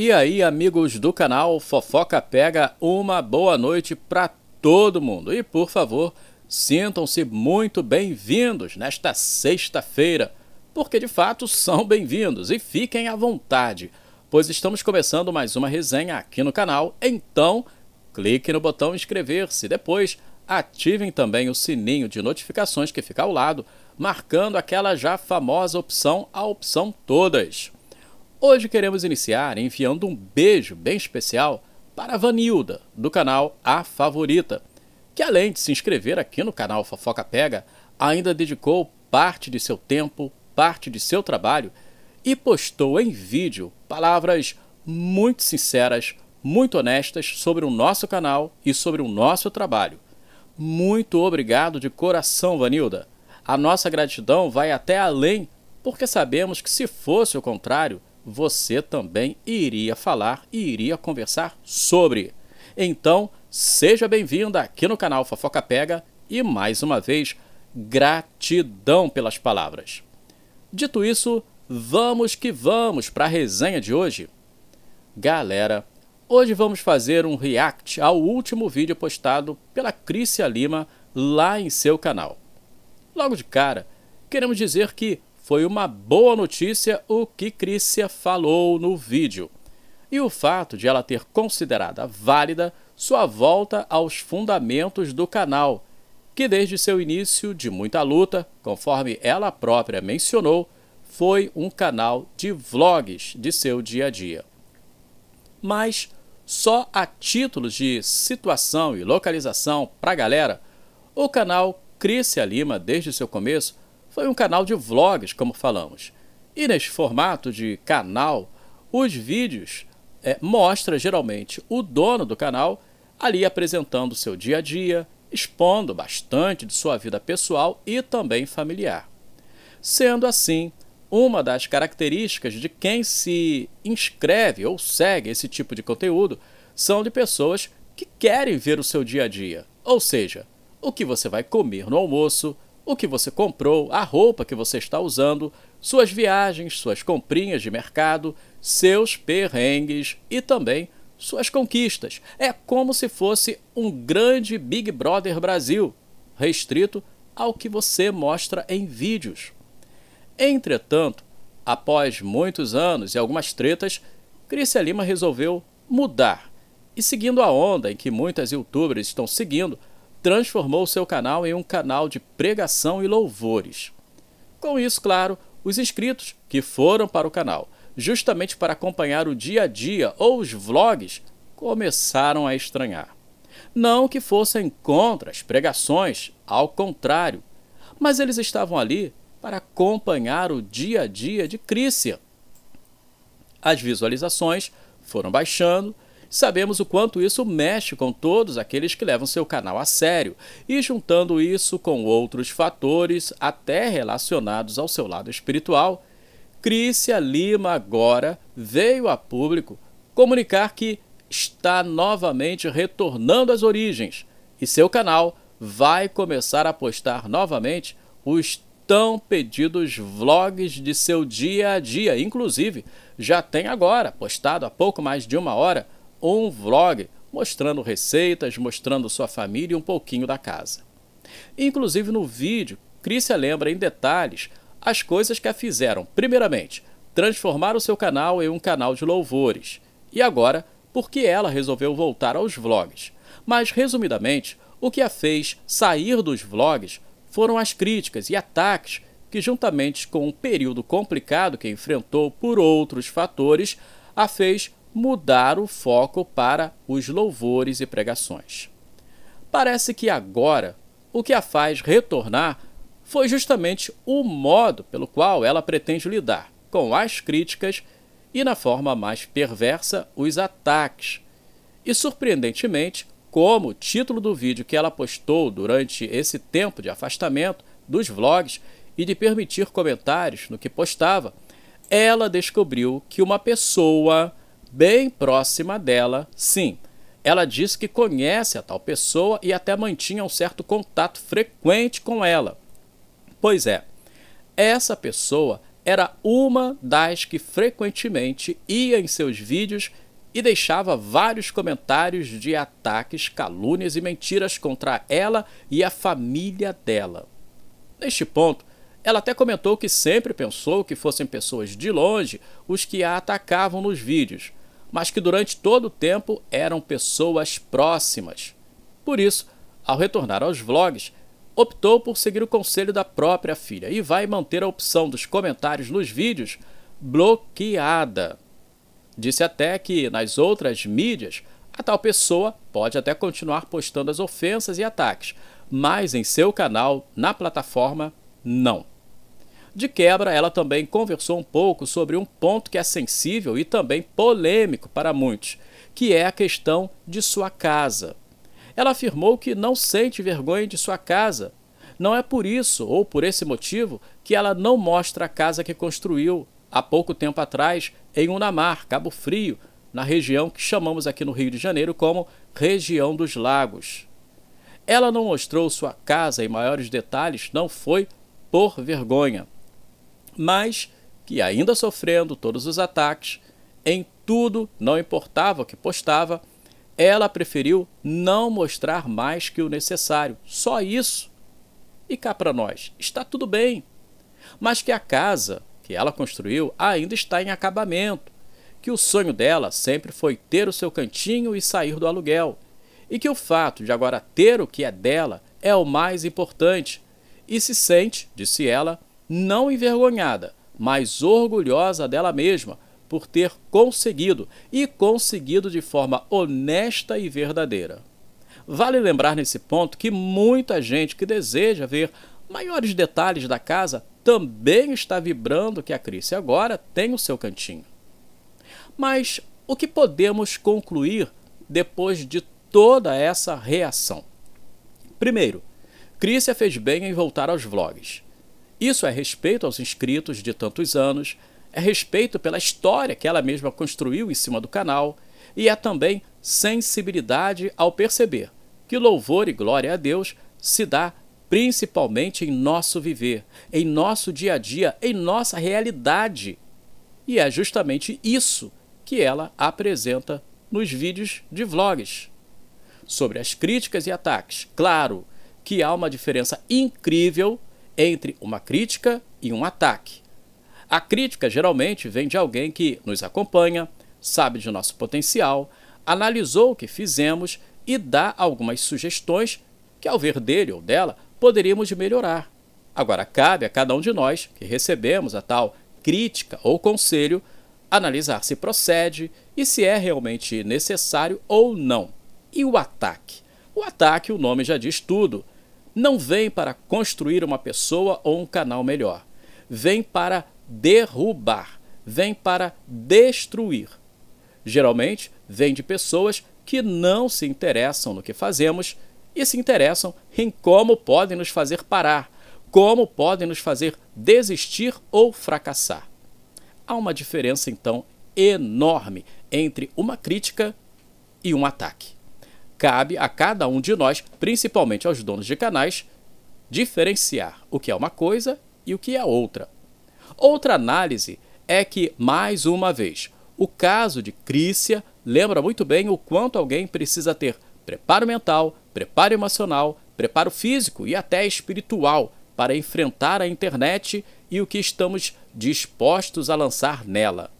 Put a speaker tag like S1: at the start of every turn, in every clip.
S1: E aí, amigos do canal Fofoca Pega, uma boa noite para todo mundo. E por favor, sintam-se muito bem-vindos nesta sexta-feira, porque de fato são bem-vindos e fiquem à vontade, pois estamos começando mais uma resenha aqui no canal. Então, clique no botão inscrever-se. Depois, ativem também o sininho de notificações que fica ao lado, marcando aquela já famosa opção, a opção todas. Hoje queremos iniciar enviando um beijo bem especial para Vanilda, do canal A Favorita, que além de se inscrever aqui no canal Fofoca Pega, ainda dedicou parte de seu tempo, parte de seu trabalho e postou em vídeo palavras muito sinceras, muito honestas sobre o nosso canal e sobre o nosso trabalho. Muito obrigado de coração, Vanilda. A nossa gratidão vai até além, porque sabemos que se fosse o contrário, você também iria falar e iria conversar sobre. Então, seja bem-vinda aqui no canal Fofoca Pega e mais uma vez, gratidão pelas palavras. Dito isso, vamos que vamos para a resenha de hoje. Galera, hoje vamos fazer um react ao último vídeo postado pela Crícia Lima lá em seu canal. Logo de cara, queremos dizer que foi uma boa notícia o que Crícia falou no vídeo. E o fato de ela ter considerado válida sua volta aos fundamentos do canal, que desde seu início de muita luta, conforme ela própria mencionou, foi um canal de vlogs de seu dia a dia. Mas só a títulos de situação e localização para a galera, o canal Crícia Lima, desde seu começo, foi um canal de vlogs, como falamos. E nesse formato de canal, os vídeos é, mostra geralmente o dono do canal ali apresentando o seu dia a dia, expondo bastante de sua vida pessoal e também familiar. Sendo assim, uma das características de quem se inscreve ou segue esse tipo de conteúdo são de pessoas que querem ver o seu dia a dia, ou seja, o que você vai comer no almoço, o que você comprou, a roupa que você está usando, suas viagens, suas comprinhas de mercado, seus perrengues e também suas conquistas. É como se fosse um grande Big Brother Brasil, restrito ao que você mostra em vídeos. Entretanto, após muitos anos e algumas tretas, Crícia Lima resolveu mudar. E seguindo a onda em que muitas youtubers estão seguindo, transformou seu canal em um canal de pregação e louvores. Com isso, claro, os inscritos que foram para o canal, justamente para acompanhar o dia a dia ou os vlogs, começaram a estranhar. Não que fossem contra as pregações, ao contrário, mas eles estavam ali para acompanhar o dia a dia de Crícia. As visualizações foram baixando Sabemos o quanto isso mexe com todos aqueles que levam seu canal a sério e juntando isso com outros fatores, até relacionados ao seu lado espiritual, Crícia Lima agora veio a público comunicar que está novamente retornando às origens e seu canal vai começar a postar novamente os tão pedidos vlogs de seu dia a dia. Inclusive, já tem agora postado há pouco mais de uma hora ou um vlog mostrando receitas, mostrando sua família e um pouquinho da casa. Inclusive no vídeo, Crícia lembra em detalhes as coisas que a fizeram, primeiramente, transformar o seu canal em um canal de louvores, e agora, porque ela resolveu voltar aos vlogs. Mas, resumidamente, o que a fez sair dos vlogs foram as críticas e ataques que, juntamente com um período complicado que enfrentou por outros fatores, a fez mudar o foco para os louvores e pregações. Parece que agora o que a faz retornar foi justamente o modo pelo qual ela pretende lidar com as críticas e, na forma mais perversa, os ataques. E, surpreendentemente, como o título do vídeo que ela postou durante esse tempo de afastamento dos vlogs e de permitir comentários no que postava, ela descobriu que uma pessoa bem próxima dela, sim. Ela diz que conhece a tal pessoa e até mantinha um certo contato frequente com ela. Pois é, essa pessoa era uma das que frequentemente ia em seus vídeos e deixava vários comentários de ataques, calúnias e mentiras contra ela e a família dela. Neste ponto, ela até comentou que sempre pensou que fossem pessoas de longe os que a atacavam nos vídeos, mas que durante todo o tempo eram pessoas próximas. Por isso, ao retornar aos vlogs, optou por seguir o conselho da própria filha e vai manter a opção dos comentários nos vídeos bloqueada. Disse até que nas outras mídias, a tal pessoa pode até continuar postando as ofensas e ataques, mas em seu canal, na plataforma, não. De quebra, ela também conversou um pouco sobre um ponto que é sensível e também polêmico para muitos, que é a questão de sua casa. Ela afirmou que não sente vergonha de sua casa. Não é por isso ou por esse motivo que ela não mostra a casa que construiu há pouco tempo atrás em Unamar, Cabo Frio, na região que chamamos aqui no Rio de Janeiro como Região dos Lagos. Ela não mostrou sua casa em maiores detalhes, não foi por vergonha mas que, ainda sofrendo todos os ataques, em tudo, não importava o que postava, ela preferiu não mostrar mais que o necessário, só isso. E cá para nós, está tudo bem, mas que a casa que ela construiu ainda está em acabamento, que o sonho dela sempre foi ter o seu cantinho e sair do aluguel, e que o fato de agora ter o que é dela é o mais importante, e se sente, disse ela, não envergonhada, mas orgulhosa dela mesma por ter conseguido e conseguido de forma honesta e verdadeira. Vale lembrar nesse ponto que muita gente que deseja ver maiores detalhes da casa também está vibrando que a Cris agora tem o seu cantinho. Mas o que podemos concluir depois de toda essa reação? Primeiro, Crícia fez bem em voltar aos vlogs. Isso é respeito aos inscritos de tantos anos, é respeito pela história que ela mesma construiu em cima do canal e é também sensibilidade ao perceber que louvor e glória a Deus se dá principalmente em nosso viver, em nosso dia a dia, em nossa realidade. E é justamente isso que ela apresenta nos vídeos de vlogs. Sobre as críticas e ataques, claro que há uma diferença incrível entre uma crítica e um ataque. A crítica geralmente vem de alguém que nos acompanha, sabe de nosso potencial, analisou o que fizemos e dá algumas sugestões que, ao ver dele ou dela, poderíamos melhorar. Agora, cabe a cada um de nós que recebemos a tal crítica ou conselho analisar se procede e se é realmente necessário ou não. E o ataque? O ataque, o nome já diz tudo não vem para construir uma pessoa ou um canal melhor. Vem para derrubar, vem para destruir. Geralmente, vem de pessoas que não se interessam no que fazemos e se interessam em como podem nos fazer parar, como podem nos fazer desistir ou fracassar. Há uma diferença, então, enorme entre uma crítica e um ataque cabe a cada um de nós, principalmente aos donos de canais, diferenciar o que é uma coisa e o que é outra. Outra análise é que, mais uma vez, o caso de Crícia lembra muito bem o quanto alguém precisa ter preparo mental, preparo emocional, preparo físico e até espiritual para enfrentar a internet e o que estamos dispostos a lançar nela.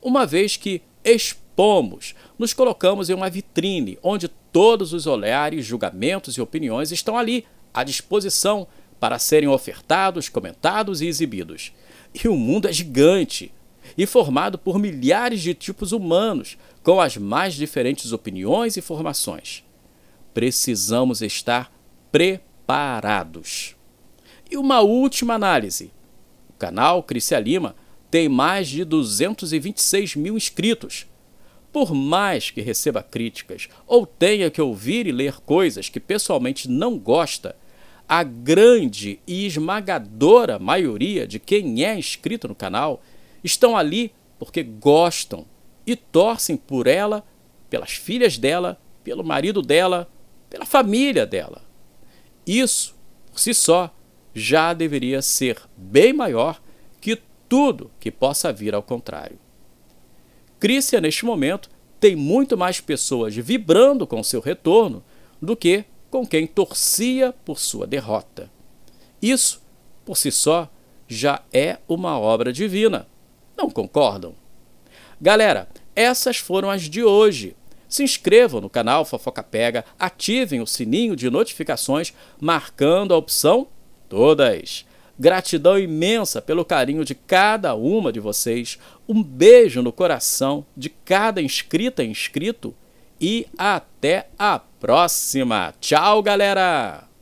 S1: Uma vez que expomos, nos colocamos em uma vitrine onde Todos os olhares, julgamentos e opiniões estão ali, à disposição, para serem ofertados, comentados e exibidos. E o mundo é gigante e formado por milhares de tipos humanos, com as mais diferentes opiniões e formações. Precisamos estar preparados. E uma última análise. O canal Crisia Lima tem mais de 226 mil inscritos por mais que receba críticas ou tenha que ouvir e ler coisas que pessoalmente não gosta, a grande e esmagadora maioria de quem é inscrito no canal estão ali porque gostam e torcem por ela, pelas filhas dela, pelo marido dela, pela família dela. Isso, por si só, já deveria ser bem maior que tudo que possa vir ao contrário. Crícia, neste momento, tem muito mais pessoas vibrando com seu retorno do que com quem torcia por sua derrota. Isso, por si só, já é uma obra divina. Não concordam? Galera, essas foram as de hoje. Se inscrevam no canal Fofoca Pega, ativem o sininho de notificações, marcando a opção Todas. Gratidão imensa pelo carinho de cada uma de vocês. Um beijo no coração de cada inscrita e inscrito. E até a próxima. Tchau, galera!